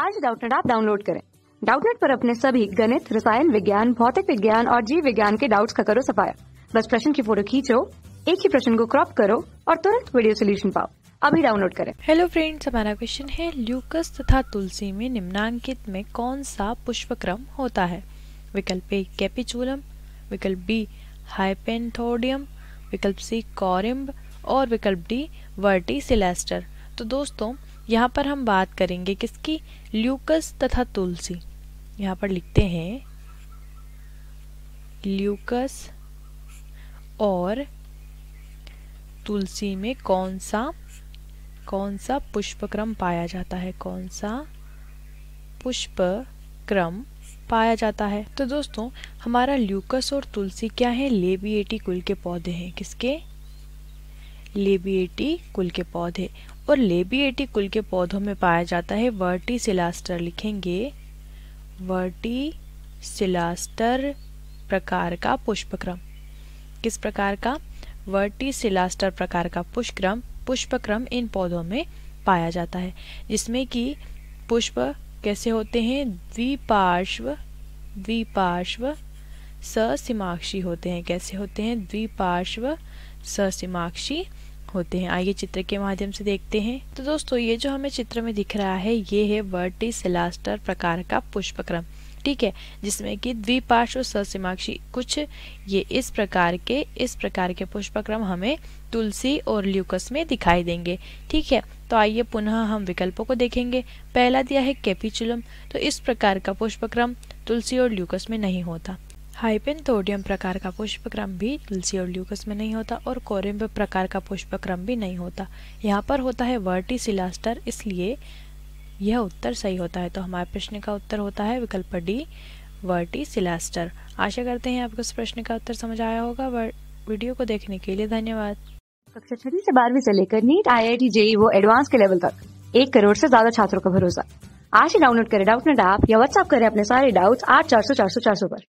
आज डाउटनेट आप डाउनलोड करें डाउटनेट पर अपने सभी गणित रसायन विज्ञान भौतिक विज्ञान और जीव विज्ञान के डाउट्स का करो सफाया बस प्रश्न की फोटो खींचो एक ही प्रश्न को क्रॉप करो और तुरंत वीडियो सोल्यूशन पाओ अभी डाउनलोड करें हेलो फ्रेंड्स हमारा क्वेश्चन है ल्यूकस तथा तुलसी में निम्नांकित में कौन सा पुष्पक्रम होता है विकल्प ए कैपिचुलम विकल्प बी हाइपेंथोडियम विकल्प सी कॉरिम्ब और विकल्प डी वर्टी सिलेस्टर तो दोस्तों यहाँ पर हम बात करेंगे किसकी ल्यूकस तथा तुलसी यहाँ पर लिखते हैं ल्यूकस और तुलसी में कौन सा कौन सा पुष्पक्रम पाया जाता है कौन सा पुष्पक्रम पाया जाता है तो दोस्तों हमारा ल्यूकस और तुलसी क्या है लेबिएटी कुल के पौधे हैं किसके लेबिएटी कुल के पौधे और लेबिएटी कुल के पौधों में पाया जाता है वर्टी सिलास्टर लिखेंगे वर्टी सिलास्टर प्रकार का पुष्पक्रम किस प्रकार का वर्टी सिलास्टर प्रकार का पुष्पक्रम पुष्पक्रम इन पौधों में पाया जाता है जिसमें कि पुष्प कैसे होते हैं द्विपार्श्व द्विपार्श्व ससीमाक्षी होते हैं कैसे होते हैं द्विपार्श्व ससीमाक्षी होते हैं आइए चित्र के माध्यम से देखते हैं तो दोस्तों ये जो हमें चित्र में दिख रहा है ये है वर्टी सिलास्टर प्रकार का पुष्पक्रम ठीक है जिसमें कि द्विपार्श्व सीमाक्षी कुछ ये इस प्रकार के इस प्रकार के पुष्पक्रम हमें तुलसी और ल्यूकस में दिखाई देंगे ठीक है तो आइए पुनः हम विकल्पों को देखेंगे पहला दिया है कैपिचुलम तो इस प्रकार का पुष्पक्रम तुलसी और ल्यूकस में नहीं होता हाइपेनथोडियम प्रकार का पुष्पक्रम भी तुलसी और ल्यूकस में नहीं होता और कोरिम्ब प्रकार का पुष्पक्रम भी नहीं होता यहाँ पर होता है वर्टी सिलास्टर इसलिए यह उत्तर सही होता है तो हमारे प्रश्न का उत्तर होता है विकल्प डी वर्टी सिलास्टर आशा करते हैं आपको इस प्रश्न का उत्तर समझ आया होगा वीडियो को देखने के लिए धन्यवाद कक्षा छठी से बारहवीं से लेकर NEET I I T JEE वो एडवांस के लेवल तक एक करोड़ से ज्यादा छात्रों का भरोसा आज ही डाउनलोड करें डाउट नेट ऐप या व्हाट्सअप करें अपने सारे डाउट्स आठ चार सौ चार सौ चार सौ पर